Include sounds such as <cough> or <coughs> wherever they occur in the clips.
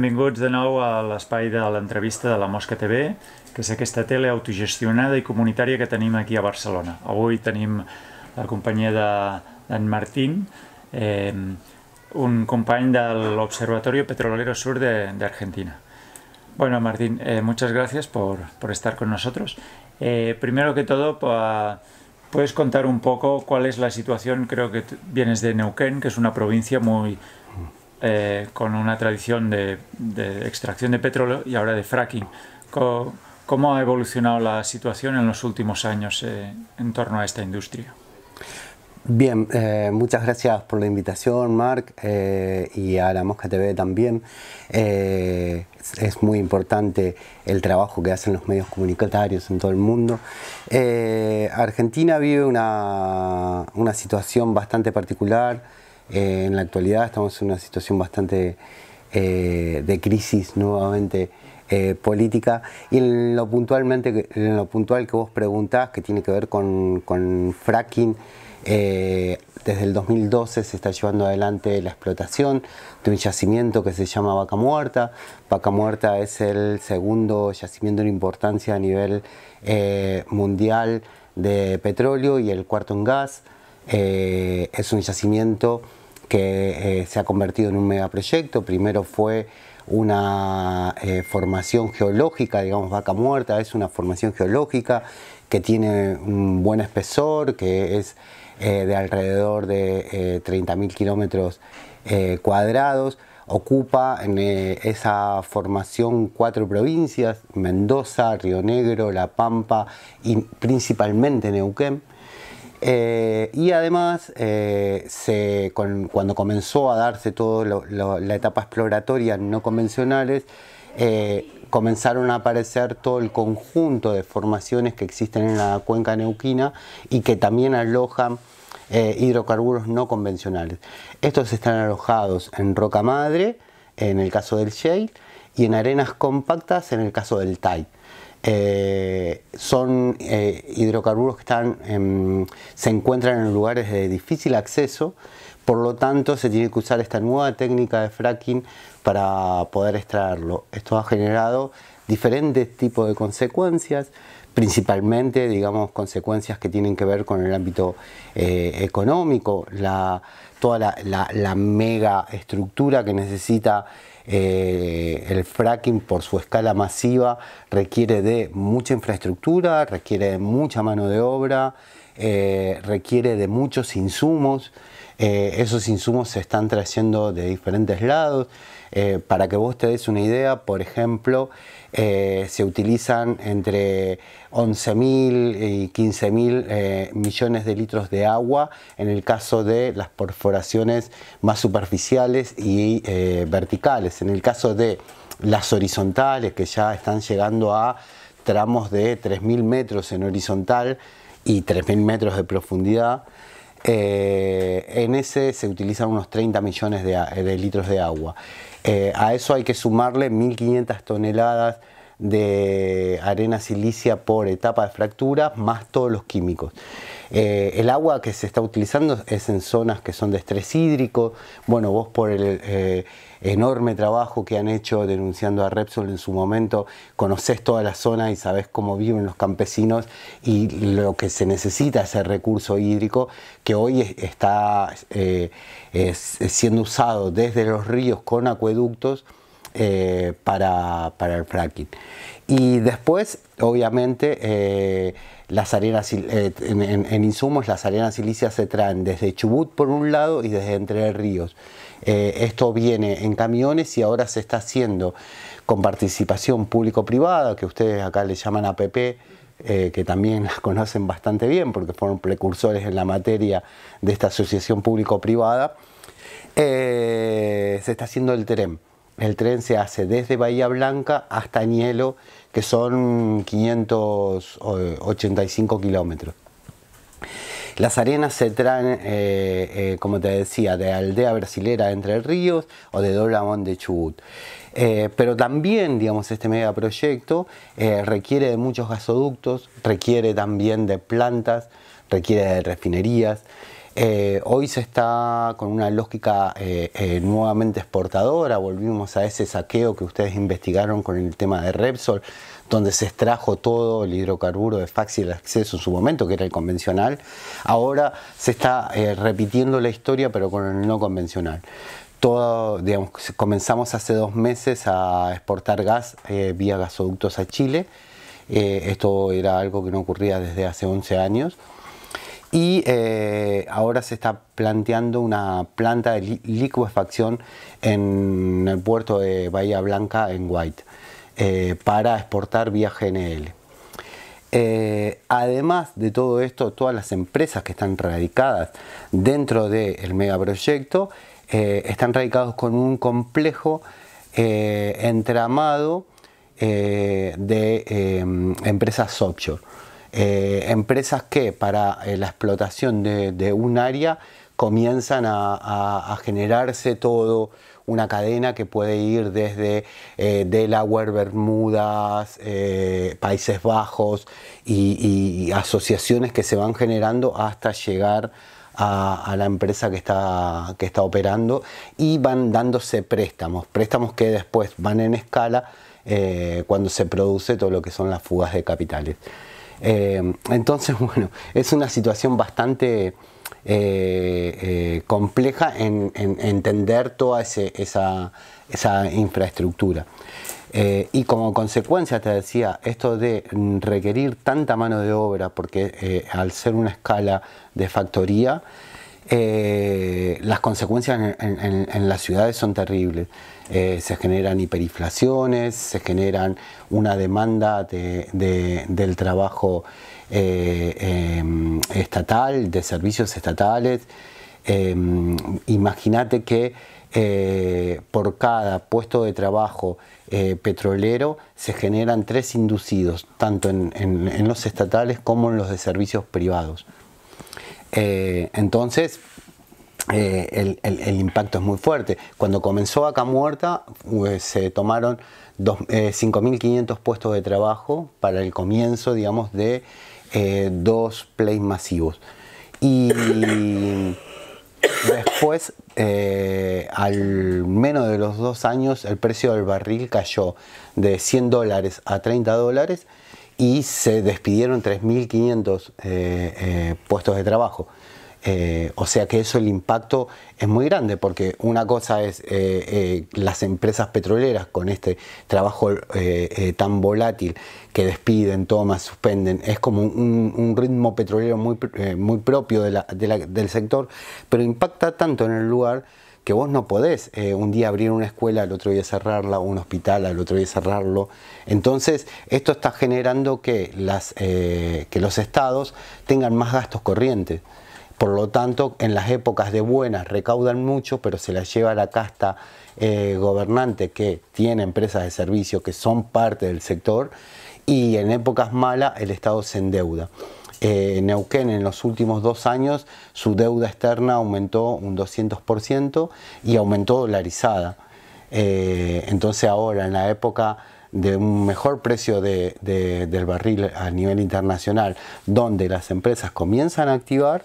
Bienvenidos de nuevo a l'espai de l'entrevista de la Mosca TV, que és esta tele autogestionada y comunitaria que tenim aquí a Barcelona. Hoy tenemos la compañía de, Martín, eh, un compañero del Observatorio Petrolero Sur de, Argentina. Bueno, Martín, eh, muchas gracias por, estar con nosotros. Eh, primero que todo, puedes contar un poco cuál es la situación, creo que vienes de Neuquén, que es una provincia muy eh, con una tradición de, extracción de petróleo y ahora de fracking. ¿Cómo, ha evolucionado la situación en los últimos años eh, en torno a esta industria? Bien, eh, muchas gracias por la invitación, Marc, y a la Mosca TV también. es muy importante el trabajo que hacen los medios comunicatarios en todo el mundo. Argentina vive una situación bastante particular eh, en la actualidad estamos en una situación bastante eh, de crisis nuevamente eh, política y lo, puntualmente, en lo puntual que vos preguntás, que tiene que ver con, fracking, desde el 2012 se está llevando adelante la explotación de un yacimiento que se llama Vaca Muerta. Vaca Muerta es el segundo yacimiento en importancia a nivel mundial de petróleo y el cuarto en gas. es un yacimiento que eh, se ha convertido en un megaproyecto. Primero fue una eh, formación geológica, digamos vaca muerta, es una formación geológica que tiene un buen espesor, que es eh, de alrededor de 30.000 kilómetros cuadrados. Ocupa en esa formación cuatro provincias, Mendoza, Río Negro, La Pampa y principalmente Neuquén. Eh, y además, eh, cuando comenzó a darse toda la etapa exploratoria no convencionales, eh, comenzaron a aparecer todo el conjunto de formaciones que existen en la cuenca neuquina y que también alojan hidrocarburos no convencionales. Estos están alojados en roca madre, en el caso del shale, y en arenas compactas, en el caso del tai. Eh, son eh, hidrocarburos que están, se encuentran en lugares de difícil acceso, por lo tanto se tiene que usar esta nueva técnica de fracking para poder extraerlo. Esto ha generado diferentes tipos de consecuencias, principalmente, digamos, consecuencias que tienen que ver con el ámbito eh, económico, la, toda la, la, mega estructura que necesita eh, el fracking por su escala masiva requiere de mucha infraestructura, requiere de mucha mano de obra, eh, requiere de muchos insumos. Eh, esos insumos se están trayendo de diferentes lados. Eh, para que vos te des una idea, por ejemplo, eh, se utilizan entre 11.000 y 15.000 millones de litros de agua en el caso de las perforaciones más superficiales y verticales. En el caso de las horizontales, que ya están llegando a tramos de 3.000 metros en horizontal y 3.000 metros de profundidad, eh, en ese se utilizan unos 30 millones de, litros de agua. Eh, a eso hay que sumarle 1.500 toneladas de arena silicia por etapa de fractura, más todos los químicos. Eh, el agua que se está utilizando es en zonas que son de estrés hídrico. Bueno, vos por el enorme trabajo que han hecho denunciando a Repsol en su momento. Conoces toda la zona y sabes cómo viven los campesinos y lo que se necesita es el recurso hídrico que hoy está eh, siendo usado desde los ríos con acueductos. Eh, para, el fracking. Y después, obviamente, eh, las en, insumos, las arenas silicias se traen desde Chubut por un lado y desde Entre Ríos. Eh, esto viene en camiones y ahora se está haciendo con participación público-privada, que ustedes acá le llaman APP, eh, que también <laughs> la conocen bastante bien porque fueron precursores en la materia de esta asociación público-privada, eh, se está haciendo el tren. El tren se hace desde Bahía Blanca hasta Añelo, que son 585 eh, kilómetros. Las arenas se traen, eh, eh, como te decía, de Aldea Brasilera Entre Ríos o de Doblamón de Chubut. Eh, pero también, digamos, este megaproyecto requiere de muchos gasoductos, requiere también de plantas, requiere de refinerías. hoy se está con una lógica nuevamente exportadora, volvimos a ese saqueo que ustedes investigaron con el tema de Repsol, donde se extrajo todo el hidrocarburo de fácil acceso en su momento, que era el convencional. Ahora se está eh, repitiendo la historia, pero con el no convencional. comenzamos hace dos meses a exportar gas eh, vía gasoductos a Chile. Eh, esto era algo que no ocurría desde hace 11 años. Y ahora se está planteando una planta de licuefacción en el puerto de Bahía Blanca, en White. Eh, para exportar vía GNL. Eh, además de todo esto, todas las empresas que están radicadas dentro del megaproyecto eh, están radicados con un complejo entramado de empresas offshore. empresas que para la explotación de, un área comienzan a generarse todo una cadena que puede ir desde eh, Delaware, Bermudas, eh, Países Bajos y, asociaciones que se van generando hasta llegar a, la empresa que está, operando y van dándose préstamos, préstamos que después van en escala eh, cuando se produce todo lo que son las fugas de capitales. Eh, entonces, <laughs> bueno, es una situación bastante eh, eh, compleja en, entender toda esa, infraestructura. y como consecuencia, te decía, esto de requerir tanta mano de obra, porque al ser una escala de factoría, eh, las consecuencias en, las ciudades son terribles. Eh, se generan hiperinflaciones, se generan una demanda del trabajo eh, em, estatal, de servicios estatales. Em, imagínate que por cada puesto de trabajo petrolero se generan tres inducidos, tanto en los estatales como en los de servicios privados. Eh, entonces, eh, el, impacto es muy fuerte. Cuando comenzó Acá Muerta, eh, se tomaron 5.500 puestos de trabajo para el comienzo, de dos plays masivos. Y <coughs> después, al menos de los dos años, el precio del barril cayó de 100 dólares a 30 dólares y se despidieron 3.500 eh, eh, puestos de trabajo. Eh, o sea que eso el impacto es muy grande porque una cosa es las empresas petroleras con este trabajo tan volátil que despiden, toman, suspenden, es como un, ritmo petrolero muy, muy propio del sector, pero impacta tanto en el lugar que vos no podés eh, un día abrir una escuela, al otro día cerrarla, un hospital, al otro día cerrarlo. Entonces, esto está generando eh, que, los estados tengan más gastos corrientes. Por lo tanto, en las épocas de buenas recaudan mucho, pero se las lleva la casta eh, gobernante que tiene empresas de servicio que son parte del sector y en épocas malas el Estado se endeuda. Eh, Neuquén en los últimos dos años su deuda externa aumentó un 200% y aumentó dolarizada. Eh, entonces ahora, en la época de un mejor precio del barril a nivel internacional, donde las empresas comienzan a activar,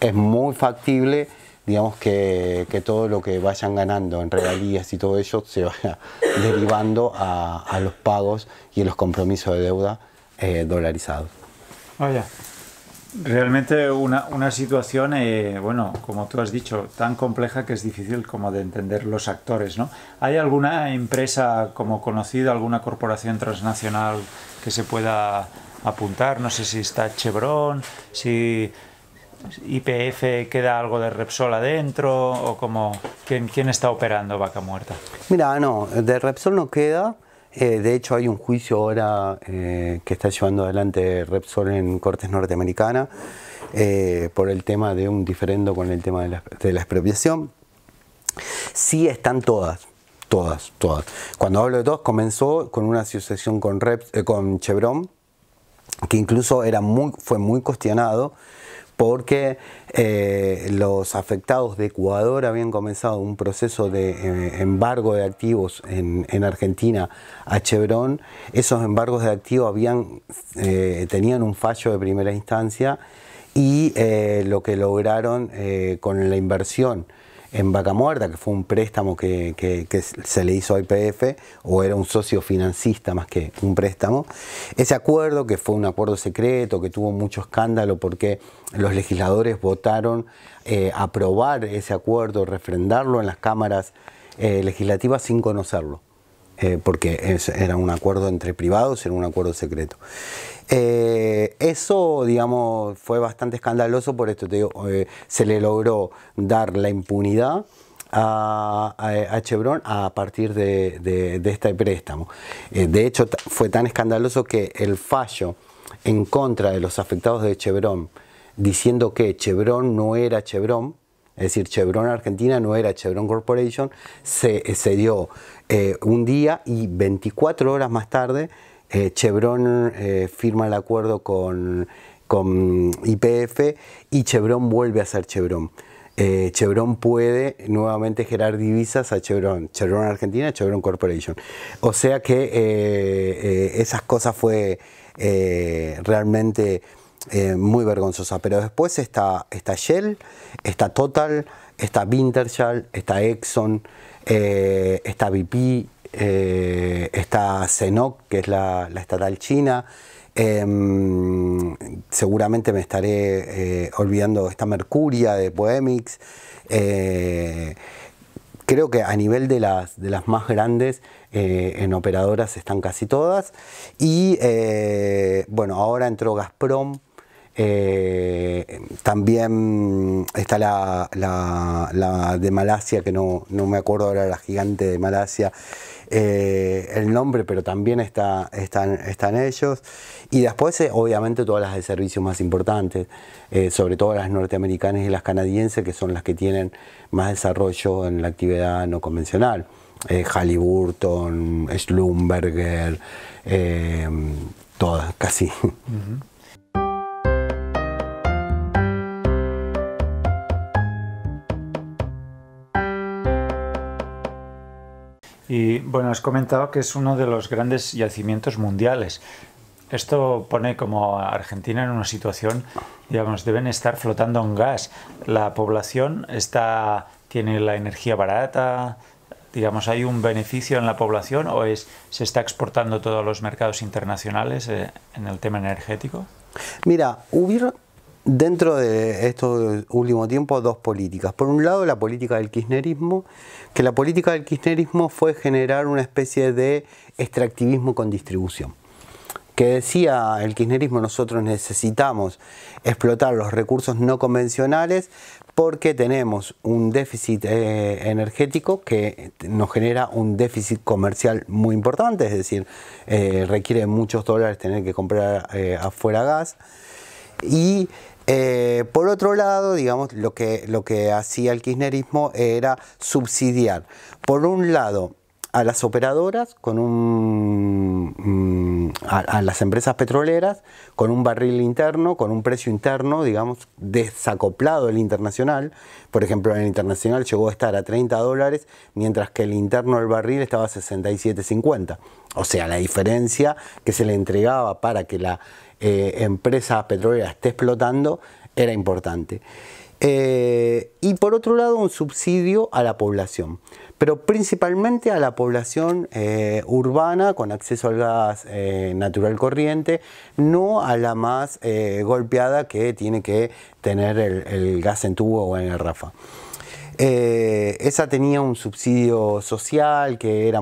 es muy factible digamos que, todo lo que vayan ganando en regalías y todo ello se vaya <laughs> derivando a, los pagos y a los compromisos de deuda eh, dolarizados. Vaya. Ah, Realmente una, una situación, eh, bueno, como tú has dicho, tan compleja que es difícil como de entender los actores, ¿no? ¿Hay alguna empresa como conocida, alguna corporación transnacional que se pueda apuntar? No sé si está Chevron, si IPF queda algo de Repsol adentro o como ¿quién, quién está operando Vaca Muerta? Mira, no, de Repsol no queda. Eh, de hecho, hay un juicio ahora eh, que está llevando adelante Repsol en Cortes Norteamericana eh, por el tema de un diferendo con el tema de la, expropiación. Sí están todas, todas, todas. Cuando hablo de todas, comenzó con una asociación con, con Chevron, que incluso era muy, fue muy cuestionado porque eh, los afectados de Ecuador habían comenzado un proceso de eh, embargo de activos en, Argentina a Chevron. Esos embargos de activos habían, eh, tenían un fallo de primera instancia y lo que lograron con la inversión en Vaca Muerta, que fue un préstamo que, se le hizo a IPF, o era un socio financista más que un préstamo. Ese acuerdo, que fue un acuerdo secreto, que tuvo mucho escándalo porque los legisladores votaron eh, aprobar ese acuerdo, refrendarlo en las cámaras eh, legislativas sin conocerlo. Eh, porque era un acuerdo entre privados, era un acuerdo secreto. Eh, eso, digamos, fue bastante escandaloso, por esto eh, se le logró dar la impunidad a, Chevron a partir de, este préstamo. Eh, de hecho, fue tan escandaloso que el fallo en contra de los afectados de Chevron, diciendo que Chevron no era Chevron, es decir, Chevron Argentina no era Chevron Corporation, se, se dio un día y 24 horas más tarde eh, Chevron eh, firma el acuerdo con con IPF y Chevron vuelve a ser Chevron. Eh, Chevron puede nuevamente generar divisas a Chevron, Chevron Argentina, Chevron Corporation. O sea que esas cosas fue realmente muy vergonzosa. Pero después está, está Shell, está Total, está Wintershall, está Exxon, está BP, eh, está CENOC, que es la, estatal china, em, seguramente me estaré eh, olvidando esta Mercuria de Poemix. Eh, creo que a nivel de las, de las más grandes, en operadoras están casi todas. Y bueno, ahora entró Gazprom. también está la, de Malasia, que no, no me acuerdo ahora, la gigante de Malasia. Eh, el nombre, pero también está, están, ellos. Y después, eh, obviamente, todas las de servicios más importantes, eh, sobre todo las norteamericanas y las canadienses, que son las que tienen más desarrollo en la actividad no convencional. Halliburton, Schlumberger, todas, casi. Y bueno, has comentado que es uno de los grandes yacimientos mundiales. Esto pone como a Argentina en una situación, digamos, deben estar flotando en gas. La población está, tiene la energía barata, digamos, ¿hay un beneficio en la población o es, se está exportando todo a los mercados internacionales eh, en el tema energético? Mira, hubiera, dentro de estos últimos tiempos dos políticas. Por un lado, la política del kirchnerismo, que la política del kirchnerismo fue generar una especie de extractivismo con distribución. Que decía el kirchnerismo, nosotros necesitamos explotar los recursos no convencionales porque tenemos un déficit eh, energético que nos genera un déficit comercial muy importante, es decir, eh, requiere muchos dólares tener que comprar eh, afuera gas y eh, por otro lado, digamos, lo que, lo que hacía el kirchnerismo era subsidiar, por un lado, a las operadoras con un mm, a, las empresas petroleras con un barril interno, con un precio interno, digamos, desacoplado del internacional. Por ejemplo, el internacional llegó a estar a 30 dólares, mientras que el interno del barril estaba a 67.50. O sea, la diferencia que se le entregaba para que la empresas eh, empresa petrolera esté explotando era importante. Eh, y por otro lado, un subsidio a la población, pero principalmente a la población eh, urbana con acceso al gas natural corriente, no a la más golpeada que tiene que tener el, gas en tubo o en rafa esa tenía un subsidio social que era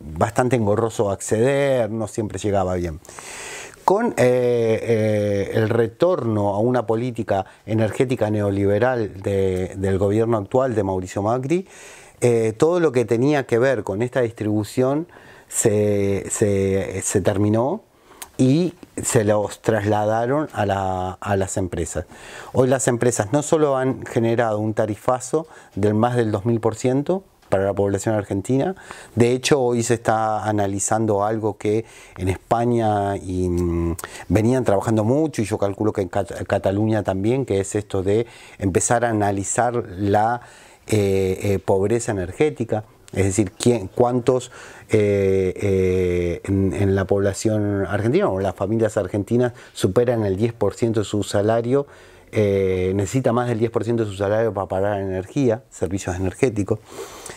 bastante engorroso acceder, no siempre llegaba bien con eh, eh, el retorno a una política energética neoliberal del gobierno actual de Mauricio Macri, eh, todo lo que tenía que ver con esta distribución se, terminó y se los trasladaron a, a, las empresas. Hoy las empresas no solo han generado un tarifazo del más del 2000%, para la población argentina. De hecho, hoy se está analizando algo que en España mm, venían trabajando mucho y yo calculo que en Cataluña también, que es esto de empezar a analizar la eh, eh, pobreza energética. Es decir, cuántos eh, en, en, la población argentina o las familias argentinas superan el 10% de su salario eh, necesita más del 10% de su salario para pagar energía, servicios energéticos,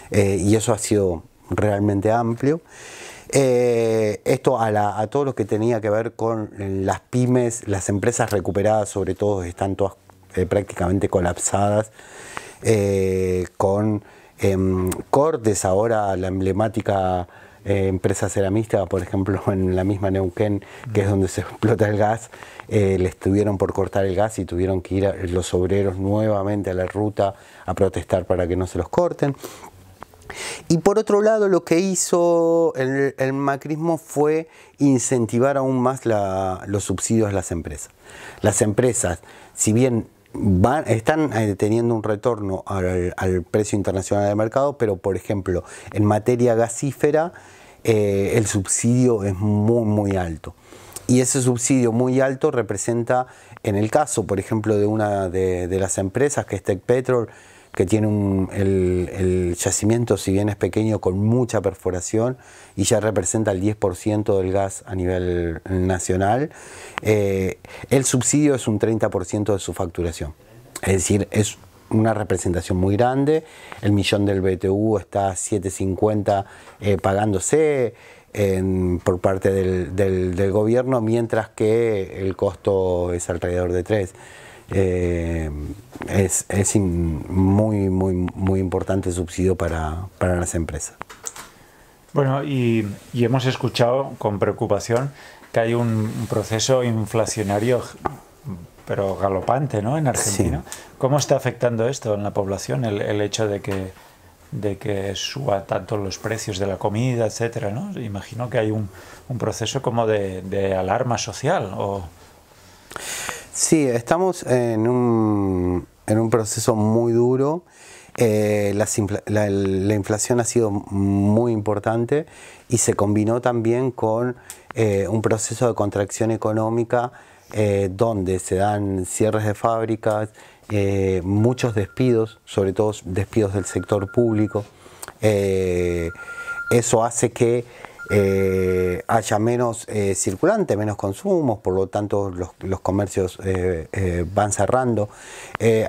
eh, y eso ha sido realmente amplio. Eh, esto a, todos a, todo lo que tenía que ver con las pymes, las empresas recuperadas sobre todo, están todas prácticamente colapsadas, con em, cortes ahora, la emblemática empresas eh, empresa ceramista, por ejemplo, <laughs> en la misma Neuquén, que es donde se explota el gas, eh, les tuvieron por cortar el gas y tuvieron que ir los obreros nuevamente a la ruta a protestar para que no se los corten. Y por otro lado, lo que hizo el, macrismo fue incentivar aún más los subsidios a las empresas. Las empresas, si bien están eh, teniendo un retorno al, precio internacional de mercado, pero por ejemplo, en materia gasífera, eh, el subsidio es muy, muy alto. Y ese subsidio muy alto representa, en el caso, por ejemplo, de una de, de las empresas que es Tech Petrol, que tiene un, el, yacimiento, si bien es pequeño, con mucha perforación y ya representa el 10% del gas a nivel nacional. Eh, el subsidio es un 30% de su facturación. Es decir, es una representación muy grande. El millón del BTU está a 7,50 eh, pagándose. por parte del, del, gobierno, mientras que el costo es alrededor de 3. Eh, es, muy, muy, muy importante subsidio para, las empresas. Bueno, y, y, hemos escuchado con preocupación que hay un, proceso inflacionario, pero galopante, ¿no? En Argentina. ¿Cómo está afectando esto en la población, el, hecho de que de que suba tanto los precios de la comida, etcétera, ¿no? Imagino que hay un, proceso como de, de alarma social o... Sí, estamos en un, proceso muy duro. Eh, la, inflación ha sido muy importante y se combinó también con eh, un proceso de contracción económica eh, donde se dan cierres de fábricas, muchos despidos, sobre todo despidos del sector público. eso hace que eh, haya menos eh, circulante, menos consumos, por lo tanto los, comercios eh, van cerrando.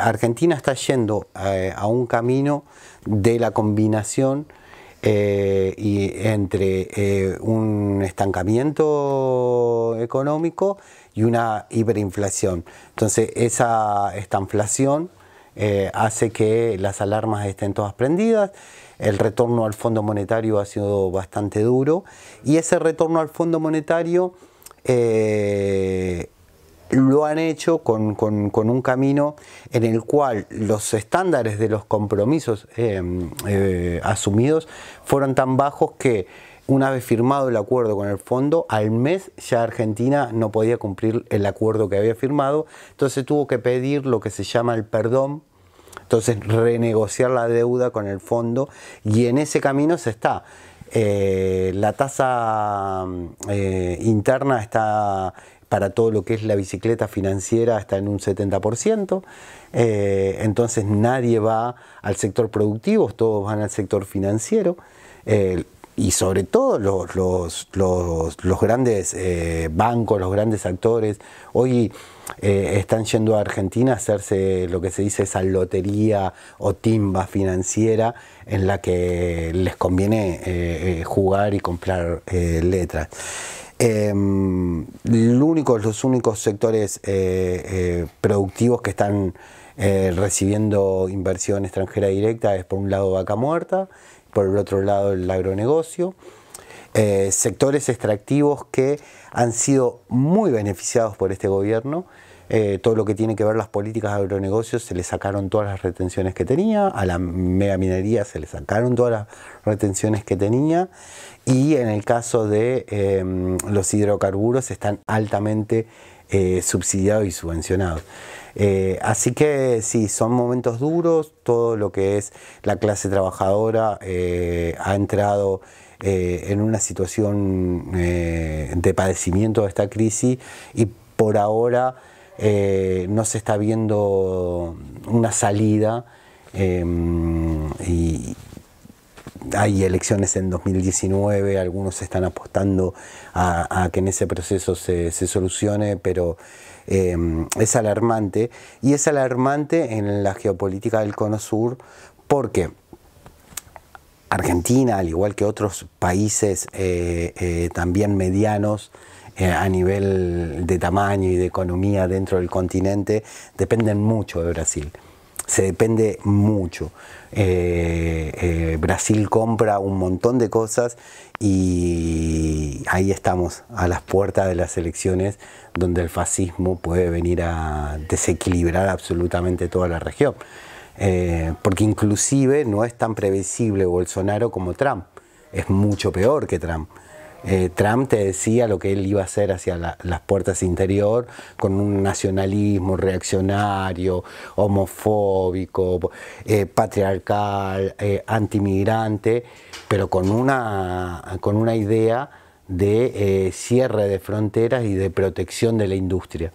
Argentina está yendo a un camino de la combinación entre un estancamiento económico y una hiperinflación. Entonces esa estanflación hace que las alarmas estén todas prendidas el retorno al Fondo Monetario ha sido bastante duro y ese retorno al Fondo Monetario eh, lo han hecho con, un camino en el cual los estándares de los compromisos eh, eh, asumidos fueron tan bajos que una vez firmado el acuerdo con el fondo, al mes ya Argentina no podía cumplir el acuerdo que había firmado, entonces tuvo que pedir lo que se llama el perdón entonces, renegociar la deuda con el fondo y en ese camino se está. Eh, la tasa mm, eh, interna está para todo lo que es la bicicleta financiera está en un 70%, eh, entonces nadie va al sector productivo, todos van al sector financiero y sobre todo los, grandes bancos, los grandes actores. Hoy eh, están yendo a Argentina a hacerse lo que se dice esa lotería o timba financiera en la que les conviene eh, eh, jugar y comprar letras. Em, los únicos sectores productivos que están recibiendo inversión extranjera directa es por un lado vaca muerta, por el otro lado el agronegocio. Eh, sectores extractivos que han sido muy beneficiados por este gobierno. Eh, todo lo que tiene que ver las políticas de agronegocios, se le sacaron todas las retenciones que tenía, a la megaminería se le sacaron todas las retenciones que tenía y en el caso de em, los hidrocarburos están altamente eh, subsidiados y subvencionados. así que sí, son momentos duros, todo lo que es la clase trabajadora ha entrado eh, en una situación eh, de padecimiento de esta crisis y por ahora eh, no se está viendo una salida y hay elecciones en 2019, algunos están apostando a, que en ese proceso se, se solucione, pero es alarmante y es alarmante en la geopolítica del Cono Sur porque Argentina, al igual que otros países eh, eh, también medianos eh, a nivel de tamaño y de economía dentro del continente, dependen mucho de Brasil. Se depende mucho. Brasil compra un montón de cosas y ahí estamos, a las puertas de las elecciones, donde el fascismo puede venir a desequilibrar absolutamente toda la región. Eh, porque inclusive no es tan previsible Bolsonaro como Trump, es mucho peor que Trump. Eh, Trump te decía lo que él iba a hacer hacia las puertas interior con un nacionalismo reaccionario, homofóbico, eh, patriarcal, antimigrante, pero con una idea de cierre de fronteras y de protección de la industria.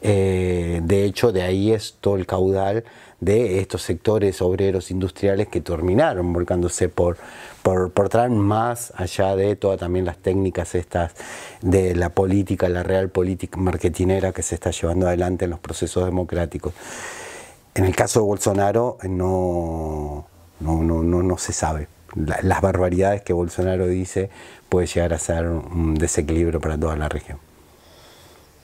de hecho, de ahí es todo el caudal de estos sectores obreros industriales que terminaron volcándose por, por, por Trump, más allá de todas también las técnicas estas de la política, la real política marketinera que se está llevando adelante en los procesos democráticos. En el caso de Bolsonaro no, no, no, no, se sabe. las barbaridades que Bolsonaro dice puede llegar a ser un desequilibrio para toda la región.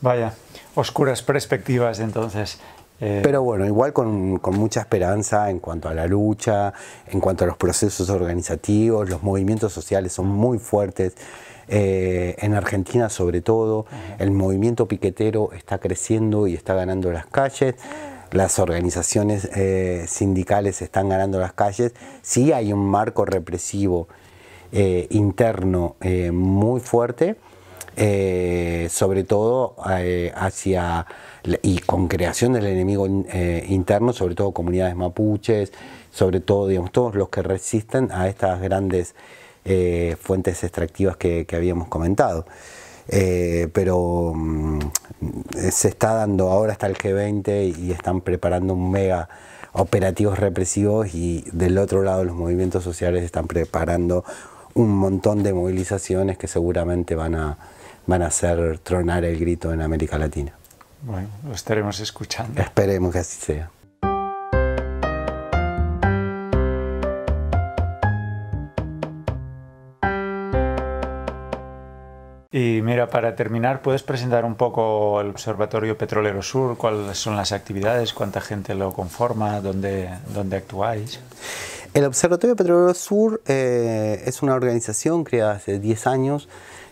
Vaya, oscuras perspectivas entonces. Eh. Pero bueno, igual con, mucha esperanza en cuanto a la lucha, en cuanto a los procesos organizativos, los movimientos sociales son muy fuertes. Eh, en Argentina sobre todo, el movimiento piquetero está creciendo y está ganando las calles las organizaciones eh, sindicales están ganando las calles, sí hay un marco represivo interno muy fuerte, sobre todo hacia y con creación del enemigo eh, interno, sobre todo comunidades mapuches, sobre todo, digamos, todos los que resisten a estas grandes eh, fuentes extractivas que, habíamos comentado. Eh, pero mm, se está dando, ahora hasta el G20 y están preparando un mega operativos represivos y del otro lado los movimientos sociales están preparando un montón de movilizaciones que seguramente van a, van a hacer tronar el grito en América Latina. Bueno, lo estaremos escuchando. Esperemos que así sea. Y mira, para terminar, ¿puedes presentar un poco el Observatorio Petrolero Sur? ¿Cuáles son las actividades? ¿Cuánta gente lo conforma? ¿Dónde, dónde actuáis? El Observatorio Petrolero Sur eh, es una organización creada hace 10 años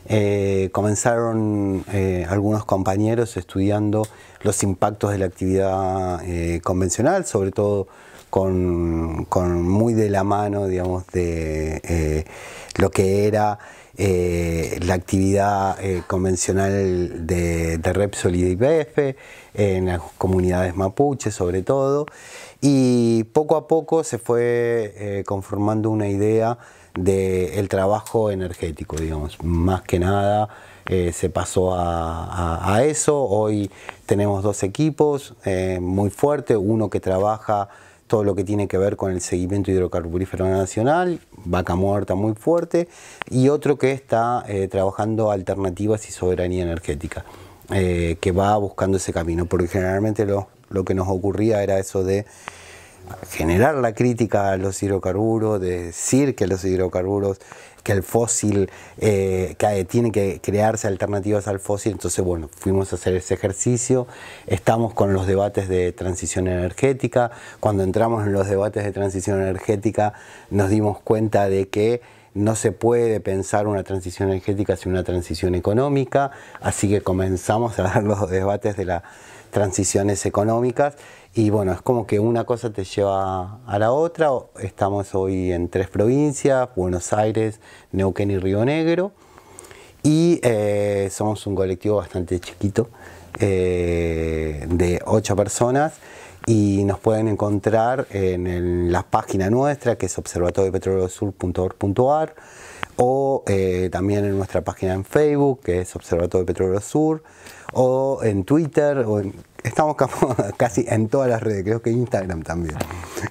eh, comenzaron eh, algunos compañeros estudiando los impactos de la actividad eh, convencional, sobre todo con, muy de la mano, digamos, de lo que era la actividad convencional de, de, Repsol y de IPF, en las comunidades mapuches sobre todo, y poco a poco se fue conformando una idea del trabajo energético, digamos. Más que nada eh, se pasó a, eso. Hoy tenemos dos equipos eh, muy fuertes, uno que trabaja todo lo que tiene que ver con el seguimiento hidrocarburífero nacional, vaca muerta muy fuerte, y otro que está eh, trabajando alternativas y soberanía energética, que va buscando ese camino, porque generalmente lo que nos ocurría era eso de generar la crítica a los hidrocarburos, decir que los hidrocarburos, que el fósil, eh, que eh, tiene que crearse alternativas al fósil. Entonces, bueno, fuimos a hacer ese ejercicio. Estamos con los debates de transición energética. Cuando entramos en los debates de transición energética, nos dimos cuenta de que no se puede pensar una transición energética sin una transición económica, así que comenzamos a dar los debates de las transiciones económicas y bueno, es como que una cosa te lleva a la otra. Estamos hoy en tres provincias, Buenos Aires, Neuquén y Río Negro. Y eh, somos un colectivo bastante chiquito, eh, de ocho personas. Y nos pueden encontrar en, la página nuestra, que es observatoriopetrolosur.org.ar o eh, también en nuestra página en Facebook, que es Observatorio Petróleo Sur, o en Twitter, o estamos <laughs> casi en todas las redes, creo que Instagram también.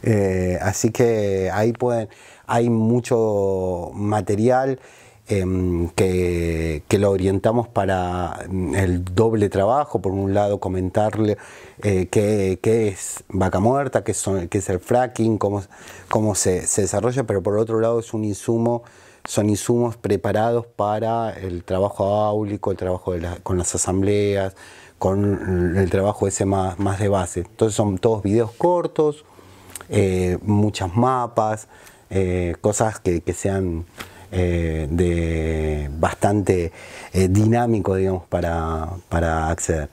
Eh, así que ahí pueden, hay mucho material. Em, que, lo orientamos para mm, el doble trabajo, por un lado comentarle eh, qué, es vaca muerta, qué, qué es el fracking, cómo, se, se desarrolla, pero por otro lado es un insumo son insumos preparados para el trabajo áulico, el trabajo con las asambleas, con el trabajo ese más, de base. Entonces son todos videos cortos, eh, muchas mapas, eh, cosas que, sean eh, de bastante dinámico, digamos, para, para acceder.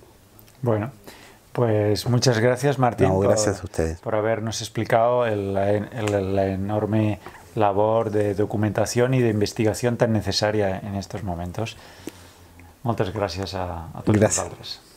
Bueno, pues muchas gracias, Martín. gracias por, a ustedes. Por habernos explicado el, enorme labor de documentación y de investigación tan necesaria en estos momentos. Muchas gracias a, todos los